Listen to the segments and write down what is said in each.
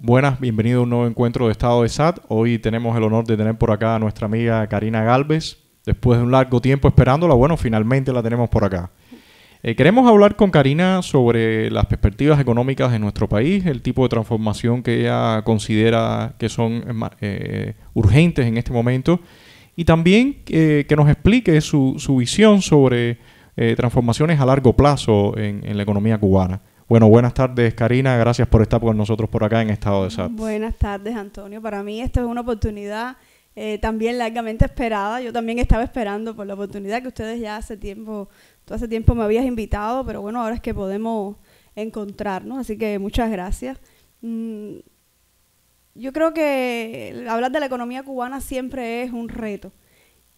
buenas, bienvenido a un nuevo encuentro de Estado de SAT. Hoy tenemos el honor de tener por acá a nuestra amiga Karina Galvez. Después de un largo tiempo esperándola, bueno, finalmente la tenemos por acá. Eh, queremos hablar con Karina sobre las perspectivas económicas de nuestro país, el tipo de transformación que ella considera que son eh, eh, urgentes en este momento y también que nos explique su, visión sobre transformaciones a largo plazo en la economía cubana. Bueno, buenas tardes, Karina. Gracias por estar con nosotros por acá en Estado de Salud. Buenas tardes, Antonio. Para mí esta es una oportunidad eh, también largamente esperada. Yo también estaba esperando por la oportunidad que ustedes ya hace tiempo, tú hace tiempo me habías invitado, pero bueno, ahora es que podemos encontrarnos. Así que muchas gracias. Mm, yo creo que hablar de la economía cubana siempre es un reto.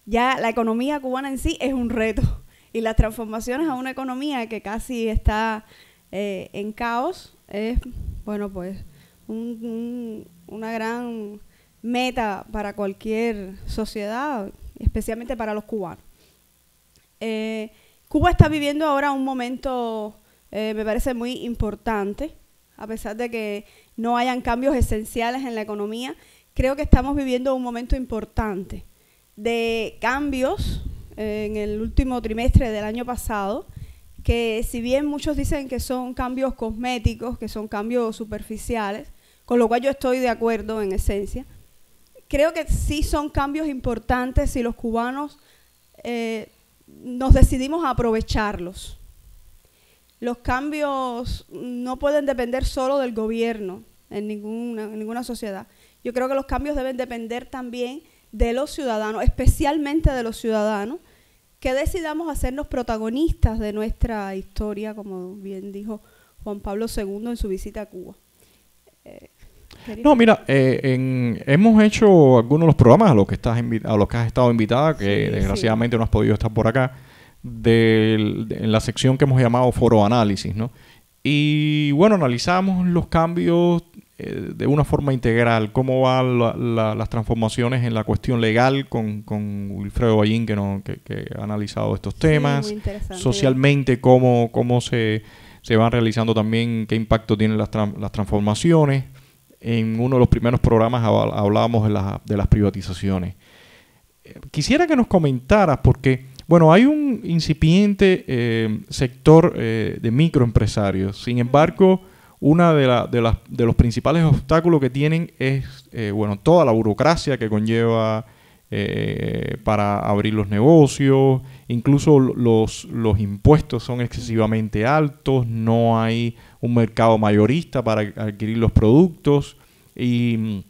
Ya la economía cubana en sí es un reto. Y las transformaciones a una economía que casi está eh, en caos es, bueno, pues una gran meta para cualquier sociedad, especialmente para los cubanos. Eh, Cuba está viviendo ahora un momento, eh, me parece muy importante, a pesar de que no hayan cambios esenciales en la economía, creo que estamos viviendo un momento importante de cambios en el último trimestre del año pasado que si bien muchos dicen que son cambios cosméticos, que son cambios superficiales, con lo cual yo estoy de acuerdo en esencia, creo que sí son cambios importantes si los cubanos eh, nos decidimos a aprovecharlos. Los cambios no pueden depender solo del gobierno en ninguna sociedad. Yo creo que los cambios deben depender también de los ciudadanos, especialmente de los ciudadanos, que decidamos hacernos protagonistas de nuestra historia, como bien dijo Juan Pablo II en su visita a Cuba. Eh, no, mira, eh, hemos hecho algunos de los programas a los que, estás a los que has estado invitada, que desgraciadamente no has podido estar por acá, de, en la sección que hemos llamado Foro Análisis, ¿no? Y bueno, analizamos los cambios eh, de una forma integral, cómo van las transformaciones en la cuestión legal con, Wilfredo Ballín, que, ha analizado estos temas, socialmente, cómo, se, van realizando también, qué impacto tienen las, transformaciones. En uno de los primeros programas hablábamos de, de las privatizaciones. Eh, quisiera que nos comentaras, porque, bueno, hay un incipiente eh, sector de microempresarios, sin embargo, uno de, los principales obstáculos que tienen es eh, bueno, toda la burocracia que conlleva eh, para abrir los negocios, incluso los, impuestos son excesivamente altos, no hay un mercado mayorista para adquirir los productos y,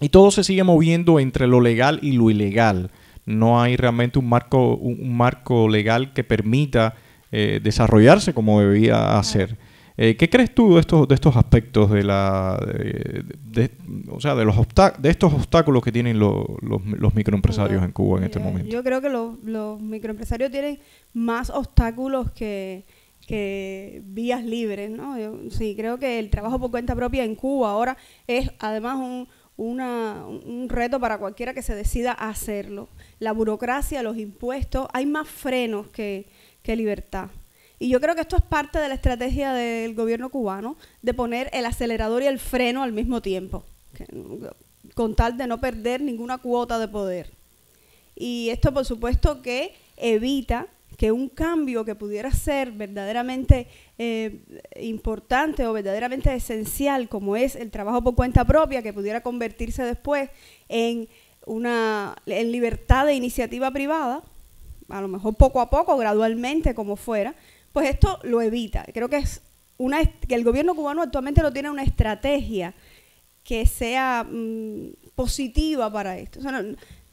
y todo se sigue moviendo entre lo legal y lo ilegal. No hay realmente un marco, marco legal que permita eh, desarrollarse como debía hacer. Eh, ¿Qué crees tú de estos, de estos aspectos de la, o sea, de los de estos obstáculos que tienen los, los, microempresarios en Cuba en este momento? Yo creo que los, microempresarios tienen más obstáculos que, que vías libres, ¿no? sí, creo que el trabajo por cuenta propia en Cuba ahora es además un, un reto para cualquiera que se decida a hacerlo. La burocracia, los impuestos, hay más frenos que, que libertad. Y yo creo que esto es parte de la estrategia del gobierno cubano de poner el acelerador y el freno al mismo tiempo, con tal de no perder ninguna cuota de poder. Y esto, por supuesto, que evita que un cambio que pudiera ser verdaderamente eh, importante o verdaderamente esencial, como es el trabajo por cuenta propia, que pudiera convertirse después en una en libertad de iniciativa privada, a lo mejor poco a poco, gradualmente, como fuera, pues esto lo evita. Creo que es una que el gobierno cubano actualmente no tiene una estrategia que sea mm, positiva para esto.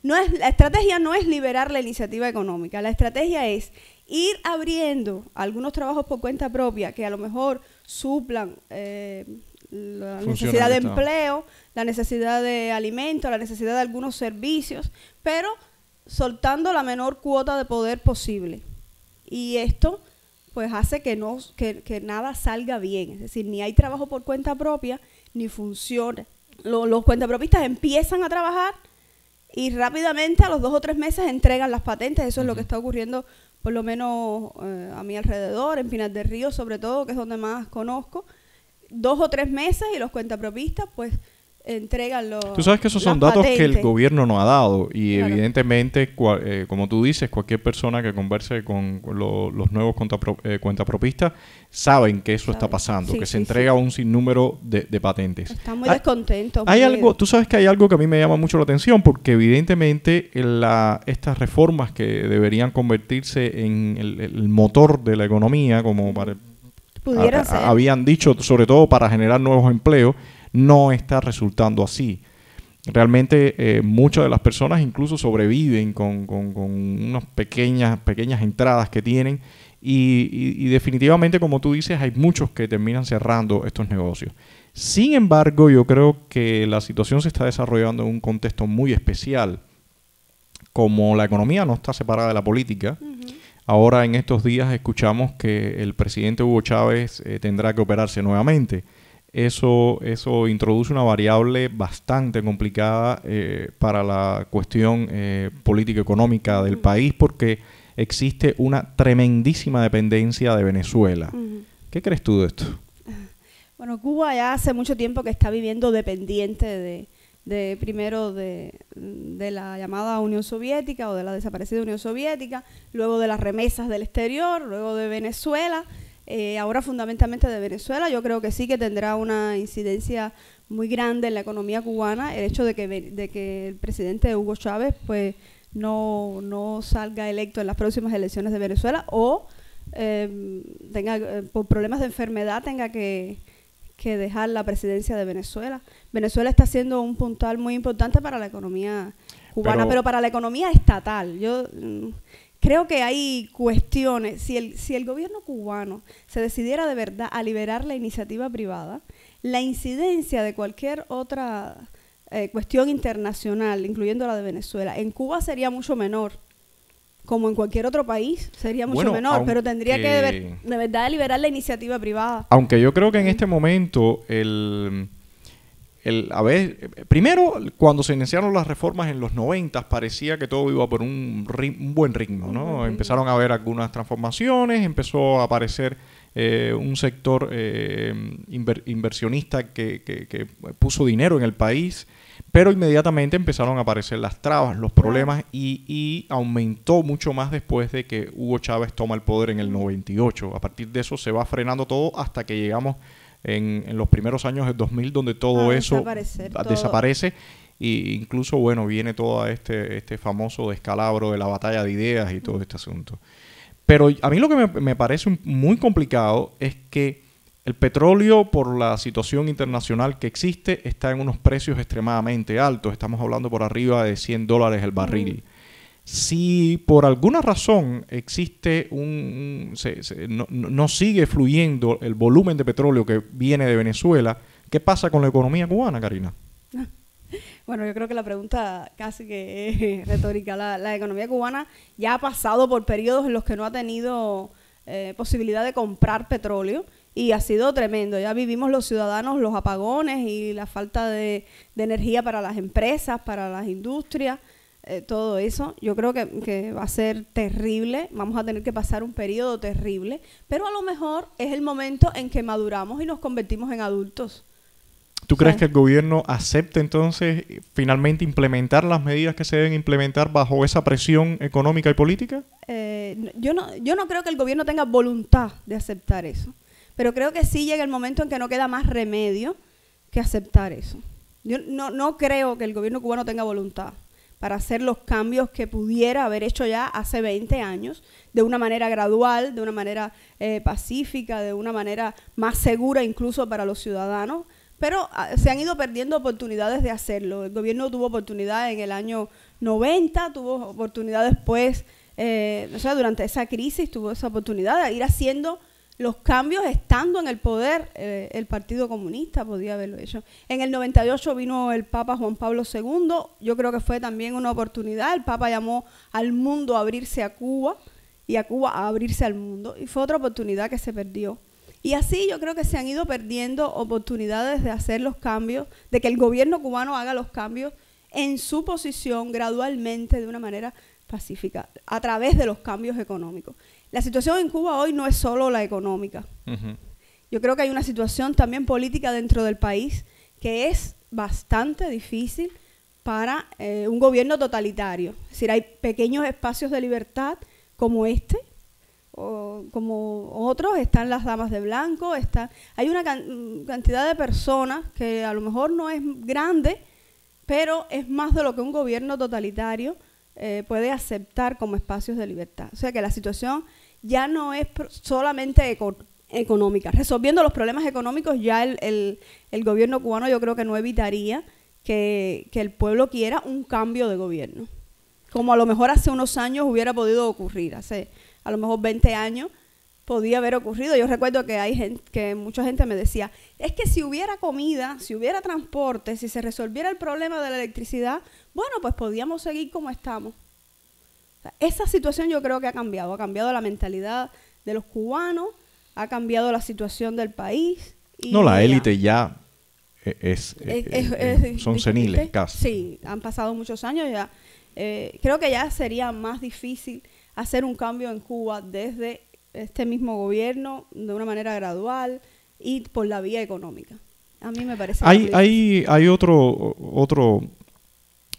no, es, la estrategia no es liberar la iniciativa económica, la estrategia es ir abriendo algunos trabajos por cuenta propia que a lo mejor suplan eh, la necesidad de empleo, la necesidad de alimento, la necesidad de algunos servicios, pero soltando la menor cuota de poder posible. Y esto pues hace que, no, que, nada salga bien. Es decir, ni hay trabajo por cuenta propia, ni funciona. Los, cuentapropistas empiezan a trabajar y rápidamente a los dos o tres meses entregan las patentes. Eso es lo que está ocurriendo, por lo menos eh, a mi alrededor, en Pinar del Río sobre todo, que es donde más conozco. Dos o tres meses y los cuentapropistas pues entregan los. Tú sabes que esos son datos que el gobierno no ha dado y evidentemente, eh, como tú dices, cualquier persona que converse con los nuevos eh, cuentapropistas saben que eso está pasando, que se entrega un sinnúmero de, patentes. Están descontentos. algo, tú sabes que hay algo que a mí me llama mucho la atención porque evidentemente estas reformas que deberían convertirse en el, motor de la economía, como para, habían dicho, sobre todo para generar nuevos empleos, no está resultando así. Realmente eh, muchas de las personas incluso sobreviven con, unas pequeñas, pequeñas entradas que tienen y, definitivamente, como tú dices, hay muchos que terminan cerrando estos negocios. Sin embargo, yo creo que la situación se está desarrollando en un contexto muy especial. Como la economía no está separada de la política, ahora en estos días escuchamos que el presidente Hugo Chávez eh, tendrá que operarse nuevamente eso, eso introduce una variable bastante complicada eh, para la cuestión eh, política económica del país porque existe una tremendísima dependencia de Venezuela. ¿Qué crees tú de esto? Bueno, Cuba ya hace mucho tiempo que está viviendo dependiente de, primero de, la llamada Unión Soviética o de la desaparecida Unión Soviética, luego de las remesas del exterior, luego de Venezuela eh, ahora fundamentalmente de Venezuela, yo creo que sí que tendrá una incidencia muy grande en la economía cubana el hecho de que, el presidente Hugo Chávez pues no, salga electo en las próximas elecciones de Venezuela o em, tenga, eh, por problemas de enfermedad tenga que, dejar la presidencia de Venezuela. Venezuela está siendo un puntal muy importante para la economía cubana, pero, pero para la economía estatal. Yo mm, Creo que hay cuestiones, si el, si el gobierno cubano se decidiera de verdad a liberar la iniciativa privada, la incidencia de cualquier otra eh, cuestión internacional, incluyendo la de Venezuela, en Cuba sería mucho menor. Como en cualquier otro país, sería mucho menor, pero tendría que de, verdad liberar la iniciativa privada. Aunque yo creo que en este momento el, primero, cuando se iniciaron las reformas en los 90, parecía que todo iba por un, buen ritmo, Empezaron a haber algunas transformaciones, empezó a aparecer eh, un sector eh, inversionista que, puso dinero en el país, pero inmediatamente empezaron a aparecer las trabas, los problemas, y, y aumentó mucho más después de que Hugo Chávez toma el poder en el 98. A partir de eso se va frenando todo hasta que llegamos en, los primeros años del 2000 donde todo ah, eso desaparece. e incluso, bueno, viene todo este, este famoso descalabro de la batalla de ideas y todo este asunto. Pero a mí lo que me, me parece muy complicado es que el petróleo, por la situación internacional que existe, está en unos precios extremadamente altos. Estamos hablando por arriba de 100 dólares el barril si por alguna razón existe un... no, no, sigue fluyendo el volumen de petróleo que viene de Venezuela, ¿qué pasa con la economía cubana, Karina? Bueno, yo creo que la pregunta casi que es retórica. La, economía cubana ya ha pasado por periodos en los que no ha tenido eh, posibilidad de comprar petróleo y ha sido tremendo. Ya vivimos los ciudadanos los apagones y la falta de energía para las empresas, para las industrias. Eh, todo eso, yo creo que, va a ser terrible, vamos a tener que pasar un periodo terrible, pero a lo mejor es el momento en que maduramos y nos convertimos en adultos. ¿Tú crees que el gobierno acepte entonces finalmente implementar las medidas que se deben implementar bajo esa presión económica y política? Eh, yo, no, yo no creo que el gobierno tenga voluntad de aceptar eso, pero creo que sí llega el momento en que no queda más remedio que aceptar eso. Yo no creo que el gobierno cubano tenga voluntad para hacer los cambios que pudiera haber hecho ya hace 20 años, de una manera gradual, de una manera eh, pacífica, de una manera más segura incluso para los ciudadanos, pero ah, se han ido perdiendo oportunidades de hacerlo. El gobierno tuvo oportunidad en el año 90, tuvo oportunidad después, eh, sea, durante esa crisis tuvo esa oportunidad de ir haciendo los cambios estando en el poder, eh, el Partido Comunista podía haberlo hecho. En el 98 vino el Papa Juan Pablo II, yo creo que fue también una oportunidad, el Papa llamó al mundo a abrirse a Cuba y a Cuba a abrirse al mundo, y fue otra oportunidad que se perdió. Y así yo creo que se han ido perdiendo oportunidades de hacer los cambios, de que el gobierno cubano haga los cambios en su posición gradualmente de una manera pacífica a través de los cambios económicos. La situación en Cuba hoy no es solo la económica. Yo creo que hay una situación también política dentro del país que es bastante difícil para eh, un gobierno totalitario. Es decir, hay pequeños espacios de libertad como este, o como otros, están las damas de blanco, está, hay una cantidad de personas que a lo mejor no es grande, pero es más de lo que un gobierno totalitario eh, puede aceptar como espacios de libertad. O sea que la situación ya no es solamente económica. Resolviendo los problemas económicos ya el, gobierno cubano yo creo que no evitaría que, que el pueblo quiera un cambio de gobierno. Como a lo mejor hace unos años hubiera podido ocurrir, hace a lo mejor 20 años, podía haber ocurrido. Yo recuerdo que hay gente, que mucha gente me decía, es que si hubiera comida, si hubiera transporte, si se resolviera el problema de la electricidad, bueno, pues podíamos seguir como estamos. esa situación yo creo que ha cambiado, ha cambiado la mentalidad de los cubanos, ha cambiado la situación del país. no, la élite ya e-, es, e-, e-, son seniles casi. Sí, han pasado muchos años ya. Eh, creo que ya sería más difícil hacer un cambio en Cuba desde este mismo gobierno de una manera gradual y por la vía económica. A mí me parece... Hay, hay, otro, otro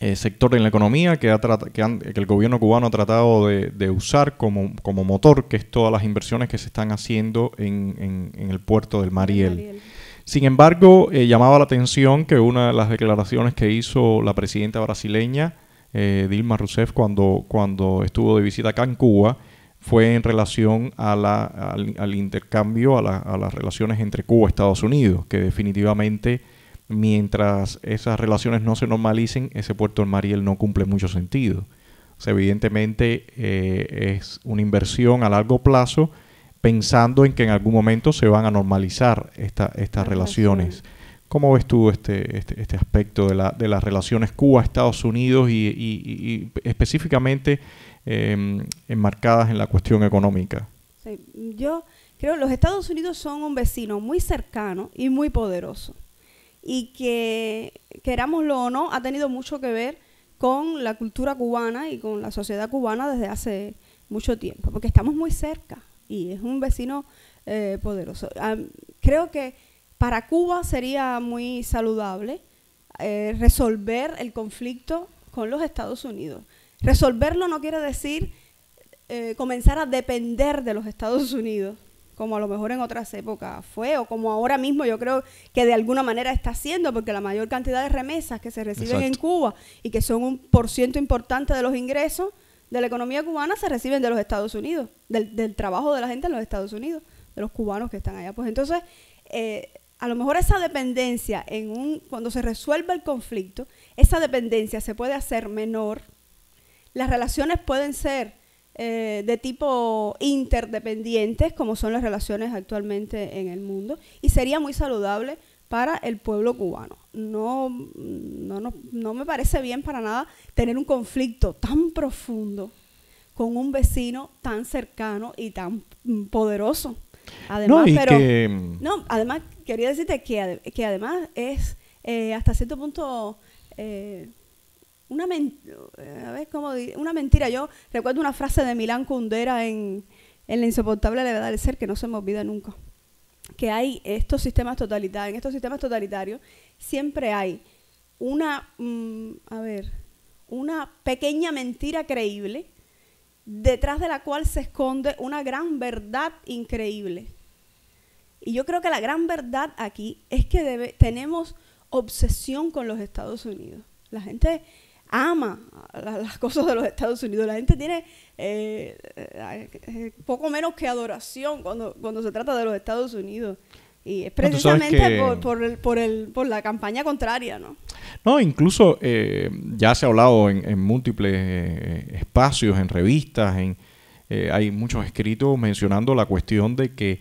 eh, sector en la economía que, ha que, el gobierno cubano ha tratado de, usar como, motor, que es todas las inversiones que se están haciendo en, el puerto del Mariel. Sin embargo, eh, llamaba la atención que una de las declaraciones que hizo la presidenta brasileña, eh, Dilma Rousseff, cuando, cuando estuvo de visita acá en Cuba, fue en relación al, intercambio, a, las relaciones entre Cuba y Estados Unidos, que definitivamente mientras esas relaciones no se normalicen, ese puerto en Mariel no cumple mucho sentido. O evidentemente eh, es una inversión a largo plazo pensando en que en algún momento se van a normalizar estas relaciones. ¿Cómo ves tú este, este, este aspecto de, la, de las relaciones Cuba-Estados Unidos y específicamente Em, enmarcadas en la cuestión económica. yo creo que los Estados Unidos son un vecino muy cercano y muy poderoso y que, querámoslo o no, ha tenido mucho que ver con la cultura cubana y con la sociedad cubana desde hace mucho tiempo, porque estamos muy cerca y es un vecino eh, poderoso. creo que para Cuba sería muy saludable eh, resolver el conflicto con los Estados Unidos. Resolverlo no quiere decir eh, comenzar a depender de los Estados Unidos, como a lo mejor en otras épocas fue, o como ahora mismo yo creo que de alguna manera está haciendo, porque la mayor cantidad de remesas que se reciben en Cuba y que son un por ciento importante de los ingresos de la economía cubana se reciben de los Estados Unidos, del, trabajo de la gente en los Estados Unidos, de los cubanos que están allá. Pues entonces, eh, a lo mejor esa dependencia, en un, cuando se resuelve el conflicto, esa dependencia se puede hacer menor las relaciones pueden ser eh, de tipo interdependientes, como son las relaciones actualmente en el mundo, y sería muy saludable para el pueblo cubano. No, no, no, me parece bien para nada tener un conflicto tan profundo con un vecino tan cercano y tan poderoso. Además, pero, no, además quería decirte que, que además es eh, hasta cierto punto eh, una, eh, una mentira. Yo recuerdo una frase de Milán Kundera en, La insoportable levedad del ser que no se me olvida nunca. Que hay estos sistemas totalitarios, en estos sistemas totalitarios siempre hay una, mm, a ver, una pequeña mentira creíble detrás de la cual se esconde una gran verdad increíble. Y yo creo que la gran verdad aquí es que tenemos obsesión con los Estados Unidos. La gente ama las cosas de los Estados Unidos. La gente tiene eh, eh, eh, poco menos que adoración cuando, cuando se trata de los Estados Unidos. Y es precisamente por, la campaña contraria, ¿no? No, incluso ya se ha hablado en, múltiples espacios, en revistas, en, hay muchos escritos mencionando la cuestión de que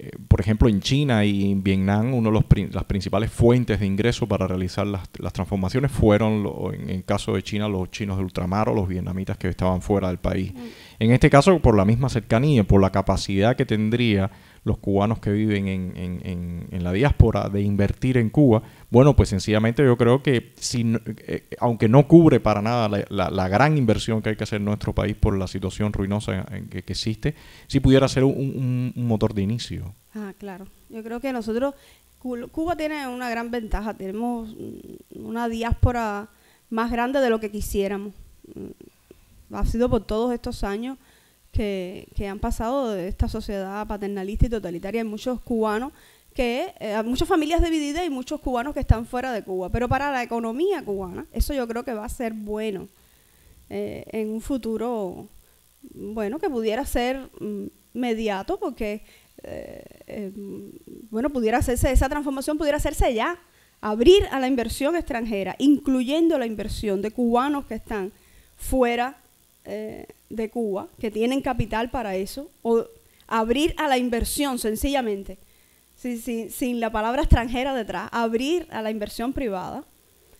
eh, por ejemplo, en China y en Vietnam, una de los las principales fuentes de ingreso para realizar las, las transformaciones fueron, en el caso de China, los chinos de ultramar o los vietnamitas que estaban fuera del país. Mm. En este caso, por la misma cercanía, por la capacidad que tendría los cubanos que viven en, la diáspora de invertir en Cuba, bueno, pues sencillamente yo creo que si, eh, eh, aunque no cubre para nada la, gran inversión que hay que hacer en nuestro país por la situación ruinosa que, existe, si pudiera ser un motor de inicio. Ah, claro. Yo creo que nosotros, Cuba tiene una gran ventaja, tenemos una diáspora más grande de lo que quisiéramos. Mm, ha sido por todos estos años que, han pasado de esta sociedad paternalista y totalitaria. Hay muchos cubanos que eh, muchas familias divididas y muchos cubanos que están fuera de Cuba. Pero para la economía cubana, eso yo creo que va a ser bueno eh, en un futuro, bueno, que pudiera ser mm, mediato, porque, eh, bueno, pudiera hacerse, esa transformación pudiera hacerse ya. Abrir a la inversión extranjera, incluyendo la inversión de cubanos que están fuera eh, de Cuba, que tienen capital para eso, o abrir a la inversión sencillamente, sin, sin, la palabra extranjera detrás, abrir a la inversión privada.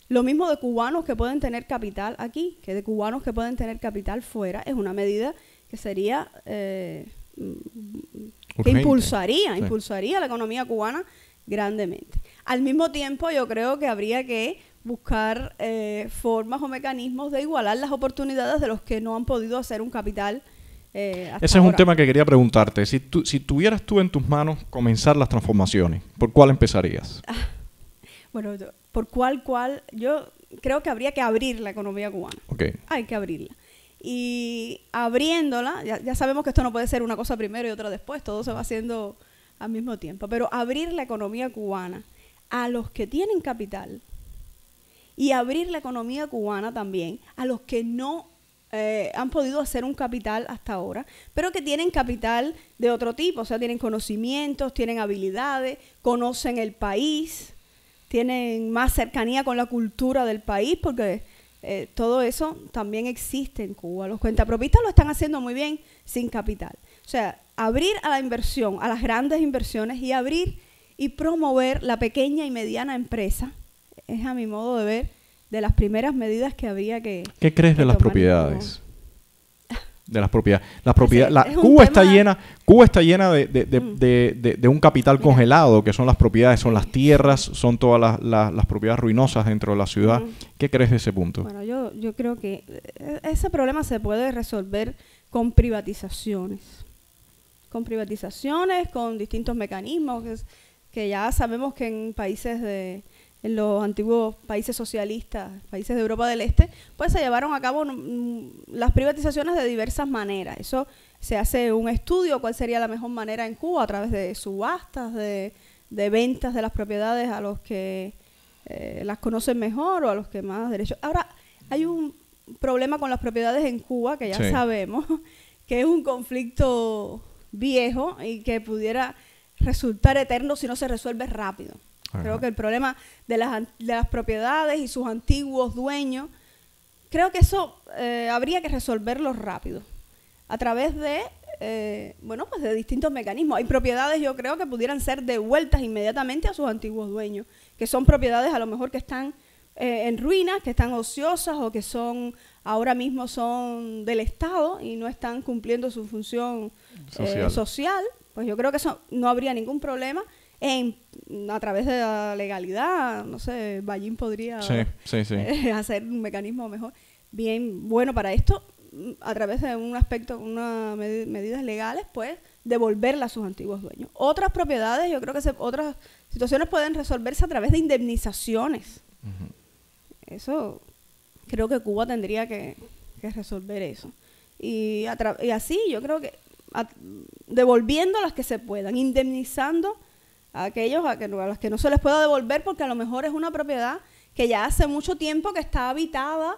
Lo mismo de cubanos que pueden tener capital aquí, que de cubanos que pueden tener capital fuera, es una medida que sería, eh, mm, que impulsaría, impulsaría la economía cubana grandemente. Al mismo tiempo, yo creo que habría que buscar eh, formas o mecanismos de igualar las oportunidades de los que no han podido hacer un capital. Eh, Ese es un tema que quería preguntarte. Si, tuvieras tú en tus manos comenzar las transformaciones, ¿por cuál empezarías? bueno, por cuál, cuál, yo creo que habría que abrir la economía cubana. Okay. Hay que abrirla. Y abriéndola, ya sabemos que esto no puede ser una cosa primero y otra después, todo se va haciendo al mismo tiempo, pero abrir la economía cubana a los que tienen capital, y abrir la economía cubana también a los que no eh, han podido hacer un capital hasta ahora, pero que tienen capital de otro tipo, o sea, tienen conocimientos, tienen habilidades, conocen el país, tienen más cercanía con la cultura del país, porque eh, todo eso también existe en Cuba. Los cuentapropistas lo están haciendo muy bien sin capital. O sea, abrir a la inversión, a las grandes inversiones y abrir y promover la pequeña y mediana empresa es a mi modo de ver, de las primeras medidas que había que... ¿Qué crees de las propiedades? de las propiedades. Las propiedades la, Cuba, está llena, Cuba está llena de, mm. un capital congelado, que son las propiedades, son las tierras, son todas las, las, propiedades ruinosas dentro de la ciudad. Mm. ¿Qué crees de ese punto? Bueno, yo, yo creo que eh, ese problema se puede resolver con privatizaciones. Con privatizaciones, con distintos mecanismos que ya sabemos que en países de, en los antiguos países socialistas, países de Europa del Este, pues se llevaron a cabo mm, las privatizaciones de diversas maneras. Eso se hace un estudio, cuál sería la mejor manera en Cuba, a través de subastas, de, ventas de las propiedades a los que eh, las conocen mejor o a los que más derechos. Ahora, hay un problema con las propiedades en Cuba, que ya sabemos, que es un conflicto viejo y que pudiera resultar eterno si no se resuelve rápido. Creo que el problema de las, de las propiedades y sus antiguos dueños, creo que eso eh, habría que resolverlo rápido, a través de, eh, bueno, pues de distintos mecanismos. Hay propiedades, yo creo, que pudieran ser devueltas inmediatamente a sus antiguos dueños, que son propiedades a lo mejor que están eh, en ruinas, que están ociosas o que son ahora mismo son del Estado y no están cumpliendo su función social. Pues yo creo que eso no habría ningún problema en, a través de la legalidad, no sé, Ballín podría hacer un mecanismo mejor, bien bueno para esto, a través de un aspecto, unas medidas legales, pues devolverla a sus antiguos dueños. Otras propiedades, yo creo que otras situaciones pueden resolverse a través de indemnizaciones. Eso, creo que Cuba tendría que, resolver eso. Y, así yo creo que devolviendo las que se puedan, indemnizando a aquellos a, que, los que no se les pueda devolver porque a lo mejor es una propiedad que ya hace mucho tiempo que está habitada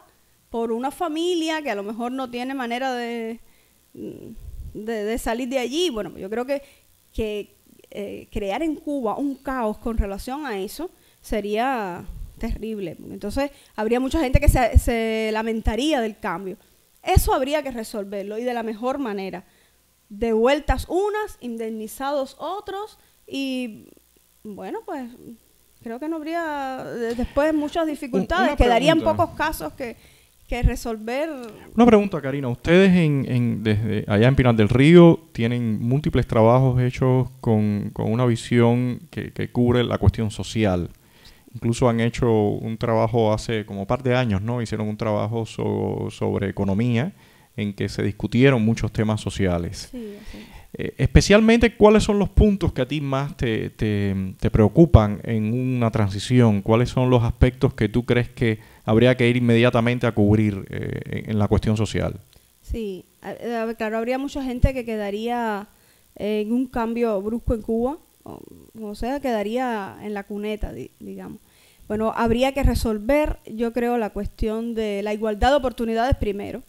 por una familia que a lo mejor no tiene manera de, mm, de, salir de allí. Bueno, yo creo que, que eh, crear en Cuba un caos con relación a eso sería terrible. Entonces habría mucha gente que se, se lamentaría del cambio. Eso habría que resolverlo y de la mejor manera. Devueltas unas, indemnizados otros y bueno, pues creo que no habría después muchas dificultades, quedarían pocos casos que, que resolver. Una pregunta, Karina. Ustedes en, en, desde allá en Pinal del Río tienen múltiples trabajos hechos con, con una visión que, que, cubre la cuestión social. Incluso han hecho un trabajo hace como un par de años, ¿no? Hicieron un trabajo sobre economía en que se discutieron muchos temas sociales. Sí, eh, especialmente, ¿cuáles son los puntos que a ti más te, preocupan en una transición? ¿Cuáles son los aspectos que tú crees que habría que ir inmediatamente a cubrir eh, en la cuestión social? Sí, claro, habría mucha gente que quedaría en un cambio brusco en Cuba, o, o sea, quedaría en la cuneta, digamos. Bueno, habría que resolver, yo creo, la cuestión de la igualdad de oportunidades primero.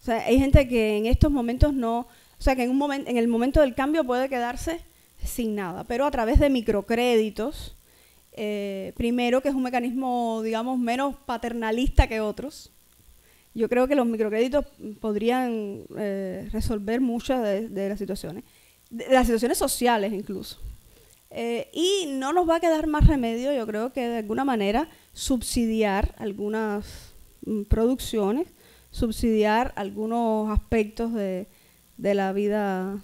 O sea, hay gente que en estos momentos no, o sea que en, el momento del cambio puede quedarse sin nada, pero a través de microcréditos, eh, primero que es un mecanismo, digamos, menos paternalista que otros. Yo creo que los microcréditos podrían eh, resolver muchas de, las situaciones, de, las situaciones sociales incluso. Eh, y no nos va a quedar más remedio, yo creo que de alguna manera, subsidiar algunas mm, producciones, subsidiar algunos aspectos de, de la vida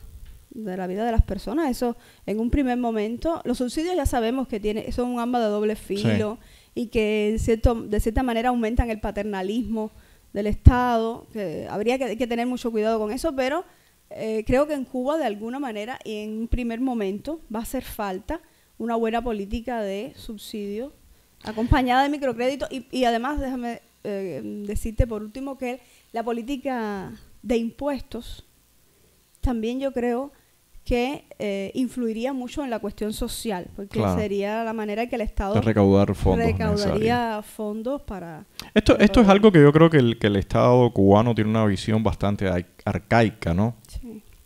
de la vida de las personas. Eso en un primer momento, los subsidios ya sabemos que tiene, son un arma de doble filo y que cierto, de cierta manera aumentan el paternalismo del Estado, que habría que, tener mucho cuidado con eso, pero eh, creo que en Cuba de alguna manera y en un primer momento va a hacer falta una buena política de subsidio acompañada de microcrédito y, además déjame eh, decirte por último que la política de impuestos también yo creo que eh, influiría mucho en la cuestión social, porque sería la manera que el Estado recaudar fondos recaudaría fondos para... Esto, esto es algo que yo creo que el, que el Estado cubano tiene una visión bastante arcaica, ¿no?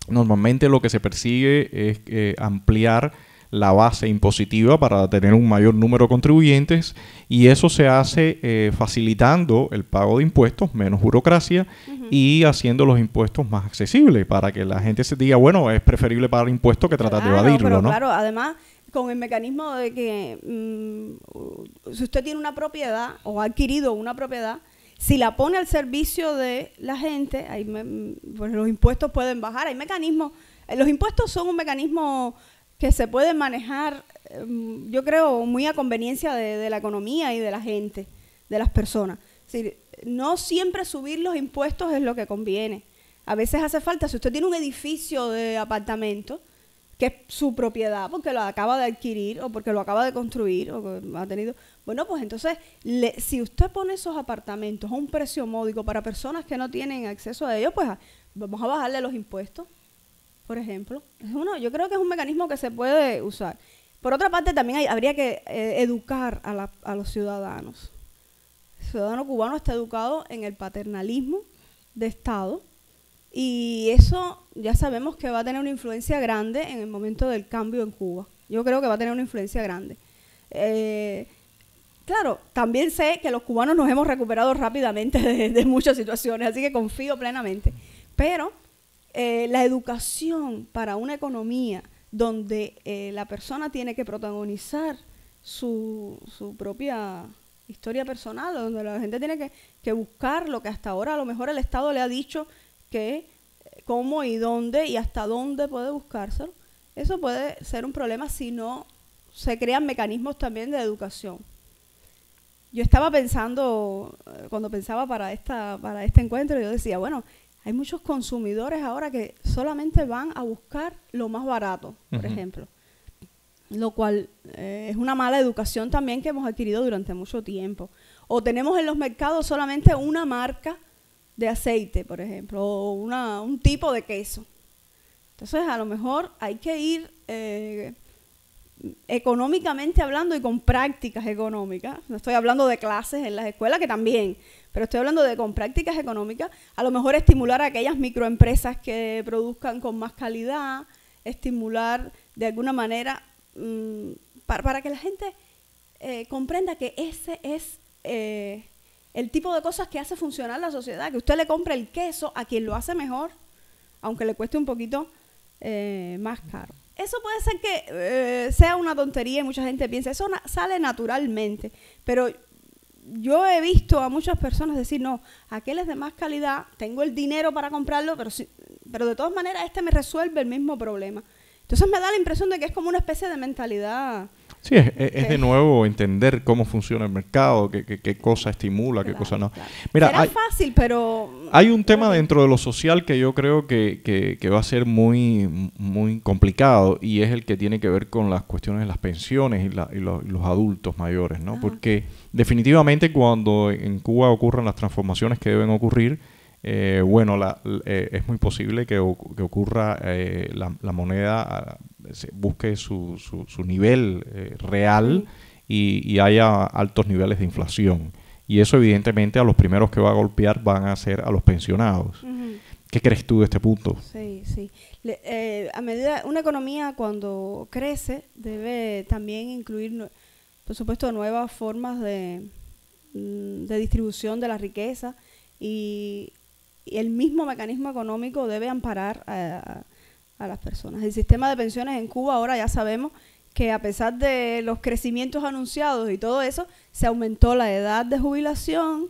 Normalmente lo que se persigue es eh, ampliar la base impositiva para tener un mayor número de contribuyentes y eso se hace eh, facilitando el pago de impuestos, menos burocracia y haciendo los impuestos más accesibles para que la gente se diga, bueno, es preferible pagar impuestos que tratar de evadirlo, ¿no? Claro, además con el mecanismo de que mm, si usted tiene una propiedad o ha adquirido una propiedad, si la pone al servicio de la gente, ahí mm, pues los impuestos pueden bajar, hay mecanismos, eh, los impuestos son un mecanismo que se puede manejar, mm, yo creo, muy a conveniencia de, de la economía y de la gente, de las personas. Es decir, no siempre subir los impuestos es lo que conviene. A veces hace falta, si usted tiene un edificio de apartamento, que es su propiedad porque lo acaba de adquirir o porque lo acaba de construir o ha tenido. Bueno, pues entonces, si usted pone esos apartamentos a un precio módico para personas que no tienen acceso a ellos, pues vamos a bajarle los impuestos, por ejemplo. yo creo que es un mecanismo que se puede usar. Por otra parte, también habría que eh, educar a los ciudadanos el ciudadano cubano está educado en el paternalismo de Estado y eso ya sabemos que va a tener una influencia grande en el momento del cambio en Cuba. Yo creo que va a tener una influencia grande. Eh, claro, también sé que los cubanos nos hemos recuperado rápidamente de, muchas situaciones, así que confío plenamente. Pero eh, la educación para una economía donde eh, la persona tiene que protagonizar su propia historia personal, donde la gente tiene que, buscar lo que hasta ahora a lo mejor el Estado le ha dicho que eh, cómo y dónde y hasta dónde puede buscárselo. Eso puede ser un problema si no se crean mecanismos también de educación. Yo estaba pensando, eh, cuando pensaba para, esta, para este encuentro, yo decía, bueno, hay muchos consumidores ahora que solamente van a buscar lo más barato, por ejemplo lo cual eh, es una mala educación también que hemos adquirido durante mucho tiempo. O tenemos en los mercados solamente una marca de aceite, por ejemplo, o un tipo de queso. Entonces, a lo mejor hay que ir eh, económicamente hablando y con prácticas económicas. No estoy hablando de clases en las escuelas, que también, pero estoy hablando de con prácticas económicas. A lo mejor estimular a aquellas microempresas que produzcan con más calidad, estimular de alguna manera Mm, para, que la gente eh, comprenda que ese es eh, el tipo de cosas que hace funcionar la sociedad, que usted le compre el queso a quien lo hace mejor, aunque le cueste un poquito eh, más caro. Eso puede ser que sea una tontería y mucha gente piensa, eso sale naturalmente, pero yo he visto a muchas personas decir, no, aquel es de más calidad, tengo el dinero para comprarlo, pero, pero de todas maneras este me resuelve el mismo problema. Entonces me da la impresión de que es como una especie de mentalidad. Sí, es, de nuevo entender cómo funciona el mercado, qué, cosa estimula, qué cosa no. Mira, Era hay, fácil, pero... Hay un tema dentro de lo social que yo creo que, va a ser muy, muy complicado y es el que tiene que ver con las cuestiones de las pensiones y, los adultos mayores, ¿no? Porque definitivamente cuando en Cuba ocurran las transformaciones que deben ocurrir, eh, bueno, eh, es muy posible que, que ocurra eh, la, la, moneda ah, busque su, su, nivel real y, haya altos niveles de inflación. Y eso evidentemente a los primeros que va a golpear van a ser a los pensionados. ¿Qué crees tú de este punto? Sí, sí. a medida, una economía cuando crece debe también incluir, por supuesto, nuevas formas de, mm, de distribución de la riqueza y el mismo mecanismo económico debe amparar a, las personas. El sistema de pensiones en Cuba ahora ya sabemos que a pesar de los crecimientos anunciados y todo eso, se aumentó la edad de jubilación,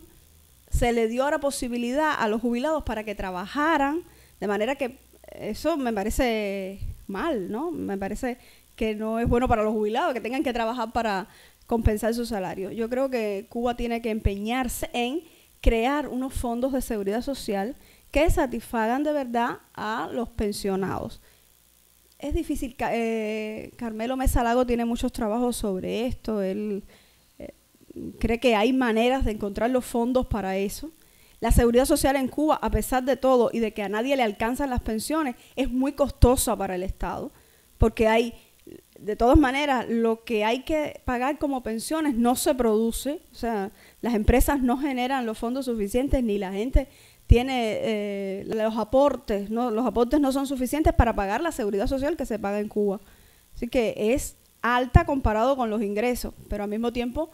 se le dio ahora posibilidad a los jubilados para que trabajaran, de manera que eso me parece mal, ¿no? Me parece que no es bueno para los jubilados, que tengan que trabajar para compensar su salario. Yo creo que Cuba tiene que empeñarse en crear unos fondos de seguridad social que satisfagan de verdad a los pensionados. Es difícil, eh, Carmelo Mesalago tiene muchos trabajos sobre esto, él eh, cree que hay maneras de encontrar los fondos para eso. La seguridad social en Cuba, a pesar de todo y de que a nadie le alcanzan las pensiones, es muy costosa para el Estado, porque hay, de todas maneras, lo que hay que pagar como pensiones no se produce, o sea, las empresas no generan los fondos suficientes ni la gente tiene eh, los aportes, ¿no? los aportes no son suficientes para pagar la seguridad social que se paga en Cuba. Así que es alta comparado con los ingresos, pero al mismo tiempo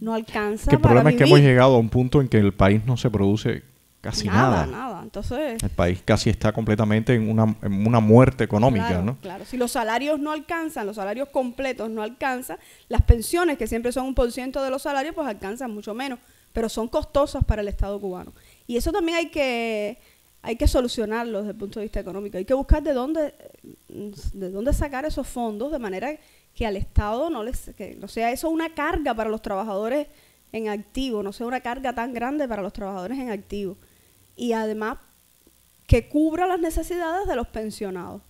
no alcanza. el problema es que hemos llegado a un punto en que el país no se produce Casi nada, nada. Entonces. El país casi está completamente en una, en una muerte económica, claro, ¿no? Claro, si los salarios no alcanzan, los salarios completos no alcanzan, las pensiones, que siempre son un por ciento de los salarios, pues alcanzan mucho menos, pero son costosas para el Estado cubano. Y eso también hay que hay que solucionarlo desde el punto de vista económico. Hay que buscar de dónde, de dónde sacar esos fondos de manera que al Estado no les que no sea eso una carga para los trabajadores en activo, no sea una carga tan grande para los trabajadores en activo y además que cubra las necesidades de los pensionados.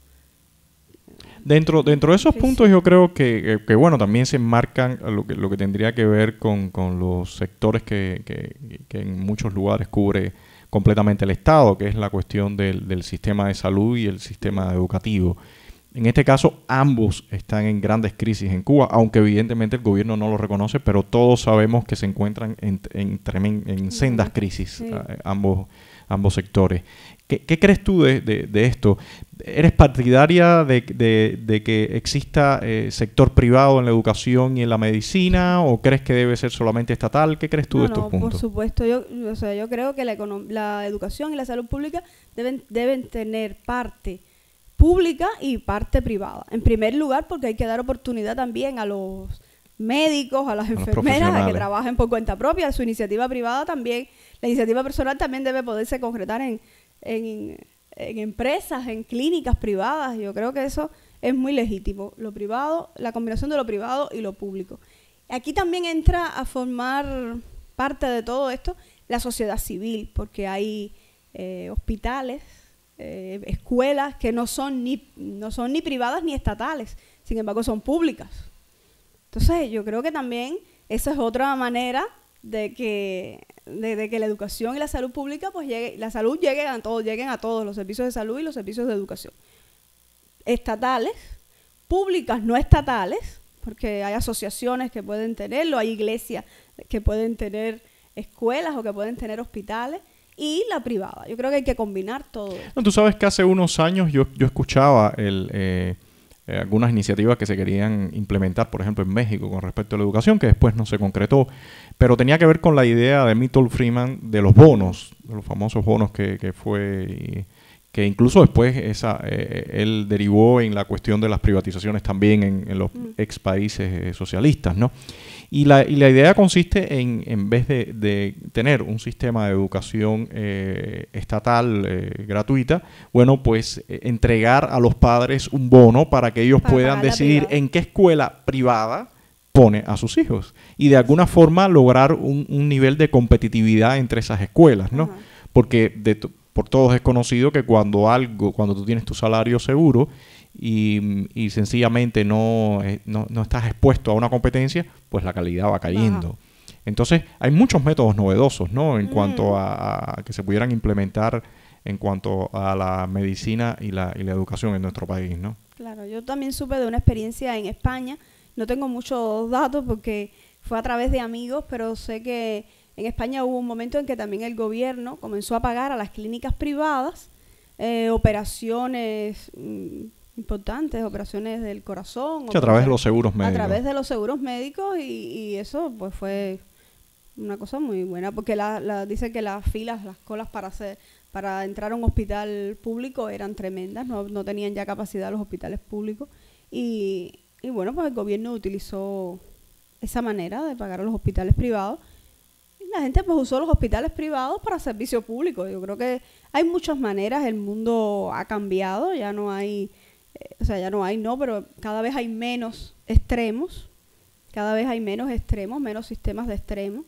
Dentro, dentro de esos puntos yo creo que, bueno, también se enmarcan lo que, lo que tendría que ver con, los sectores que, en muchos lugares cubre completamente el Estado, que es la cuestión del, sistema de salud y el sistema educativo. En este caso, ambos están en grandes crisis en Cuba, aunque evidentemente el gobierno no lo reconoce, pero todos sabemos que se encuentran en, en, en sendas crisis ambos ambos sectores. ¿Qué, crees tú de, esto? ¿Eres partidaria de, que exista eh, sector privado en la educación y en la medicina o crees que debe ser solamente estatal? ¿Qué crees tú de estos Por supuesto, yo, o sea, yo creo que la, educación y la salud pública deben, deben tener parte pública y parte privada. En primer lugar, porque hay que dar oportunidad también a los médicos, a las enfermeras, a que trabajen por cuenta propia, su iniciativa privada también la iniciativa personal también debe poderse concretar en, empresas, en clínicas privadas. Yo creo que eso es muy legítimo. Lo privado, la combinación de lo privado y lo público. Aquí también entra a formar parte de todo esto la sociedad civil, porque hay eh, hospitales, eh, escuelas que no son, ni, no son ni privadas ni estatales, sin embargo son públicas. Entonces yo creo que también esa es otra manera de que, que la educación y la salud pública, pues llegue, la salud llegue a todos, lleguen a todos, los servicios de salud y los servicios de educación. Estatales, públicas no estatales, porque hay asociaciones que pueden tenerlo, hay iglesias que pueden tener escuelas o que pueden tener hospitales, y la privada. Yo creo que hay que combinar todo. tú sabes que hace unos años yo, yo escuchaba el... Eh, eh, algunas iniciativas que se querían implementar, por ejemplo, en México con respecto a la educación, que después no se concretó, pero tenía que ver con la idea de Milton Freeman de los bonos, los famosos bonos que, fue... que incluso después esa, eh, eh, él derivó en la cuestión de las privatizaciones también en, los mm. ex países socialistas, ¿no? Y la, idea consiste en, en vez de, tener un sistema de educación eh, estatal eh, gratuita, bueno, pues eh, entregar a los padres un bono para que ellos puedan decidir en qué escuela privada pone a sus hijos y de alguna forma lograr un, nivel de competitividad entre esas escuelas, ¿no? Porque por todos es conocido que cuando algo, cuando tú tienes tu salario seguro, y, sencillamente eh, no, estás expuesto a una competencia, pues la calidad va cayendo. Entonces, hay muchos métodos novedosos, ¿no? En cuanto mm. a, que se pudieran implementar en cuanto a la medicina y la, y la educación en nuestro país, ¿no? Claro, yo también supe de una experiencia en España. No tengo muchos datos porque fue a través de amigos, pero sé que en España hubo un momento en que también el gobierno comenzó a pagar a las clínicas privadas eh, operaciones, mm, importantes, operaciones del corazón. a través de los seguros médicos. A través de los seguros médicos y, eso pues fue una cosa muy buena, porque la, la, dice que las filas, las colas para hacer para entrar a un hospital público eran tremendas, no, tenían ya capacidad los hospitales públicos. Y, y bueno, pues el gobierno utilizó esa manera de pagar a los hospitales privados. Y la gente pues usó los hospitales privados para servicio público. Yo creo que hay muchas maneras, el mundo ha cambiado, ya no hay o sea, ya no hay, no, pero cada vez hay menos extremos, cada vez hay menos extremos, menos sistemas de extremos,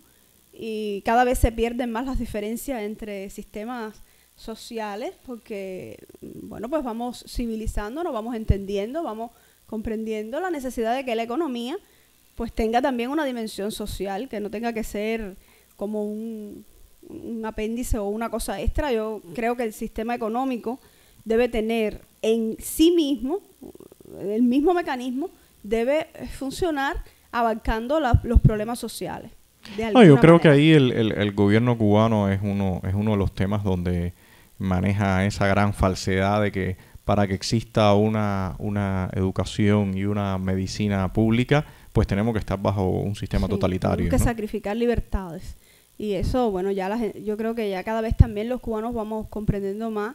y cada vez se pierden más las diferencias entre sistemas sociales, porque, bueno, pues vamos civilizándonos, vamos entendiendo, vamos comprendiendo la necesidad de que la economía pues tenga también una dimensión social, que no tenga que ser como un, un apéndice o una cosa extra. Yo creo que el sistema económico debe tener en sí mismo, el mismo mecanismo, debe funcionar abarcando los problemas sociales. yo creo que ahí el, el, gobierno cubano es uno, es uno de los temas donde maneja esa gran falsedad de que para que exista una, una educación y una medicina pública, pues tenemos que estar bajo un sistema totalitario. Tenemos que sacrificar libertades. Y eso, bueno, ya yo creo que ya cada vez también los cubanos vamos comprendiendo más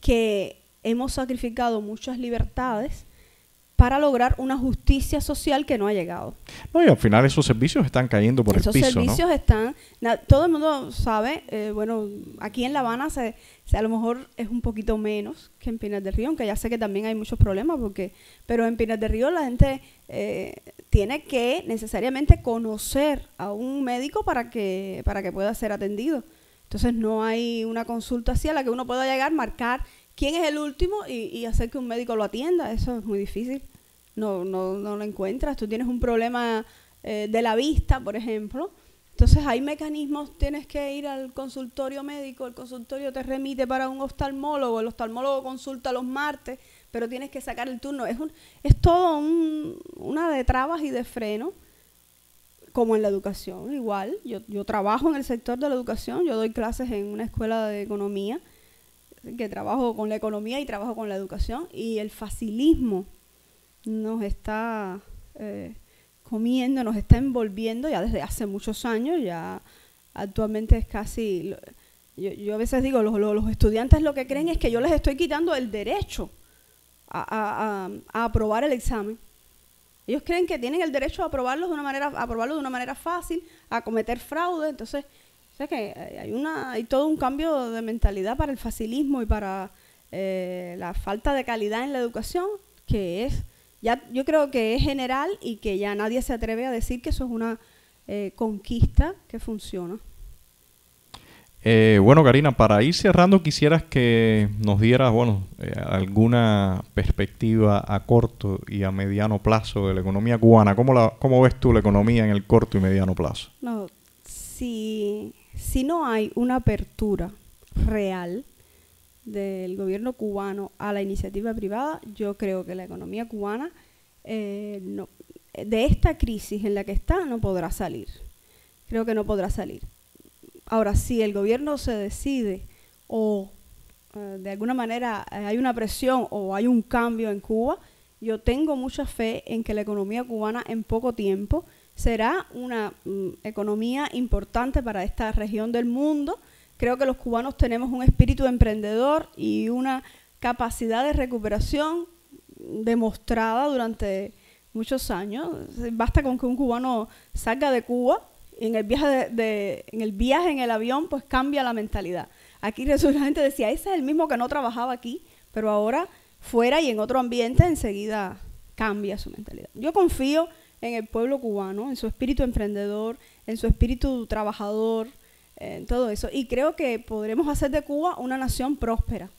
que hemos sacrificado muchas libertades para lograr una justicia social que no ha llegado. No, y al final esos servicios están cayendo por esos el piso. Esos servicios están. todo el mundo sabe, eh, bueno, aquí en La Habana se, a lo mejor es un poquito menos que en Pinar del Río, aunque ya sé que también hay muchos problemas, porque pero en Pinar del Río la gente eh, tiene que necesariamente conocer a un médico para que, para que pueda ser atendido. Entonces no hay una consulta así a la que uno pueda llegar, marcar quién es el último y, hacer que un médico lo atienda. Eso es muy difícil. No, no, no lo encuentras. Tú tienes un problema eh, de la vista, por ejemplo. Entonces hay mecanismos, tienes que ir al consultorio médico, el consultorio te remite para un oftalmólogo, el oftalmólogo consulta los martes, pero tienes que sacar el turno. Es, un, es todo una de trabas y de frenos, como en la educación. Igual, yo, yo trabajo en el sector de la educación, yo doy clases en una escuela de economía que trabajo con la economía y trabajo con la educación, y el facilismo nos está eh, comiendo, nos está envolviendo ya desde hace muchos años, ya actualmente es casi... Yo, yo a veces digo, los, los, los, estudiantes lo que creen es que yo les estoy quitando el derecho a, a, a, aprobar el examen. Ellos creen que tienen el derecho a aprobarlos de una manera, a aprobarlo de una manera fácil, a cometer fraude. Entonces, o que eh, hay, una, hay todo un cambio de mentalidad para el facilismo y para eh, la falta de calidad en la educación, que es, ya yo creo que es general y que ya nadie se atreve a decir que eso es una eh, conquista que funciona. bueno, Karina, para ir cerrando, quisieras que nos dieras, bueno, alguna perspectiva a corto y a mediano plazo de la economía cubana. ¿Cómo, la, ¿Cómo ves tú la economía en el corto y mediano plazo? No, si si no hay una apertura real del gobierno cubano a la iniciativa privada, yo creo que la economía cubana eh, de esta crisis en la que está no podrá salir. Creo que no podrá salir. Ahora, si el gobierno se decide o eh, de alguna manera eh, hay una presión o hay un cambio en Cuba, yo tengo mucha fe en que la economía cubana en poco tiempo será una mm, economía importante para esta región del mundo. Creo que los cubanos tenemos un espíritu emprendedor y una capacidad de recuperación demostrada durante muchos años. Basta con que un cubano salga de Cuba en el viaje, en, el viaje en el avión pues cambia la mentalidad. Aquí resulta gente decía, ese es el mismo que no trabajaba aquí, pero ahora fuera y en otro ambiente enseguida cambia su mentalidad. Yo confío en el pueblo cubano, en su espíritu emprendedor, en su espíritu trabajador, en todo eso. Y creo que podremos hacer de Cuba una nación próspera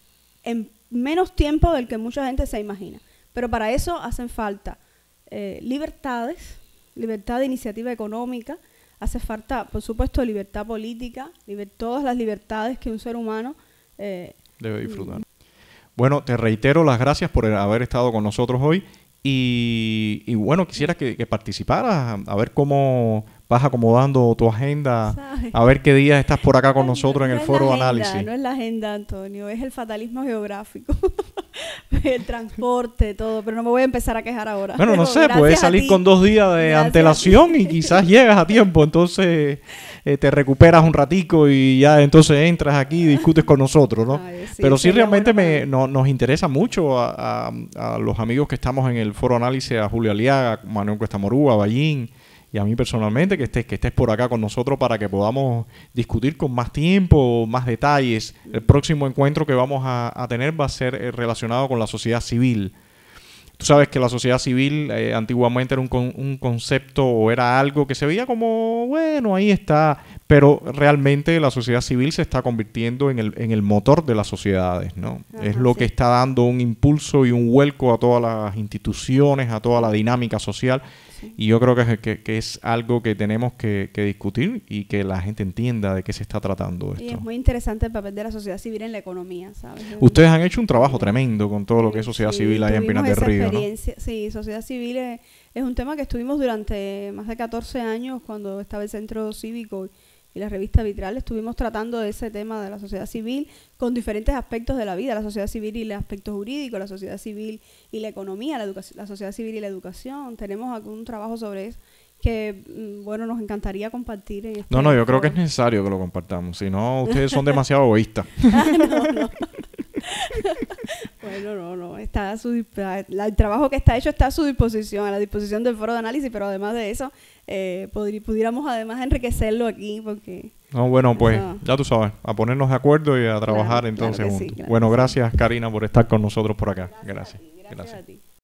en menos tiempo del que mucha gente se imagina. Pero para eso hacen falta eh, libertades, libertad de iniciativa económica, hace falta, por supuesto, libertad política, todas las libertades que un ser humano eh, debe disfrutar. Mm. Bueno, te reitero las gracias por haber estado con nosotros hoy y, bueno, quisiera que, participaras, a ver cómo vas acomodando tu agenda, a ver qué días estás por acá con nosotros en el foro análisis. No es la agenda, Antonio, es el fatalismo geográfico, el transporte, todo, pero no me voy a empezar a quejar ahora. Bueno, no sé, puedes salir con dos días de antelación y quizás llegas a tiempo, entonces eh, te recuperas un ratico y ya entonces entras aquí y discutes con nosotros, ¿no? Pero sí realmente me, no, nos interesa mucho a, los amigos que estamos en el foro análisis, a Julio Aliaga, a Manuel Cuesta Morúa, a Ballín y a mí personalmente que estés, que estés por acá con nosotros para que podamos discutir con más tiempo, más detalles. El próximo encuentro que vamos a tener va a ser eh, relacionado con la sociedad civil. Tú sabes que la sociedad civil eh, antiguamente era un, concepto o era algo que se veía como, bueno, ahí está, pero realmente la sociedad civil se está convirtiendo en el, motor de las sociedades, ¿no? es lo que está dando un impulso y un vuelco a todas las instituciones, a toda la dinámica social. Y yo creo que, es algo que tenemos que, discutir y que la gente entienda de qué se está tratando esto. Y es muy interesante el papel de la sociedad civil en la economía, ¿sabes? Ustedes han hecho un trabajo tremendo con todo lo que es sociedad civil allá en Pinar del Río, Sí, sociedad civil es, es, un tema que estuvimos durante más de 14 años cuando estaba el centro cívico y la revista Vitral estuvimos tratando ese tema de la sociedad civil con diferentes aspectos de la vida, la sociedad civil y el aspecto jurídico, la sociedad civil y la economía, la, la sociedad civil y la educación. Tenemos algún trabajo sobre eso que, mm, bueno, nos encantaría compartir. Este no, no, yo creo que es necesario que lo compartamos, si no, ustedes son demasiado egoístas. Ah, bueno, no, no, está su, el trabajo que está hecho está a su disposición, a la disposición del foro de análisis, pero además de eso, eh, pudiéramos además enriquecerlo aquí porque... No, bueno, pues ya tú sabes, a ponernos de acuerdo y a trabajar entonces bueno, gracias Karina por estar con nosotros por acá. Gracias. gracias, gracias. A ti.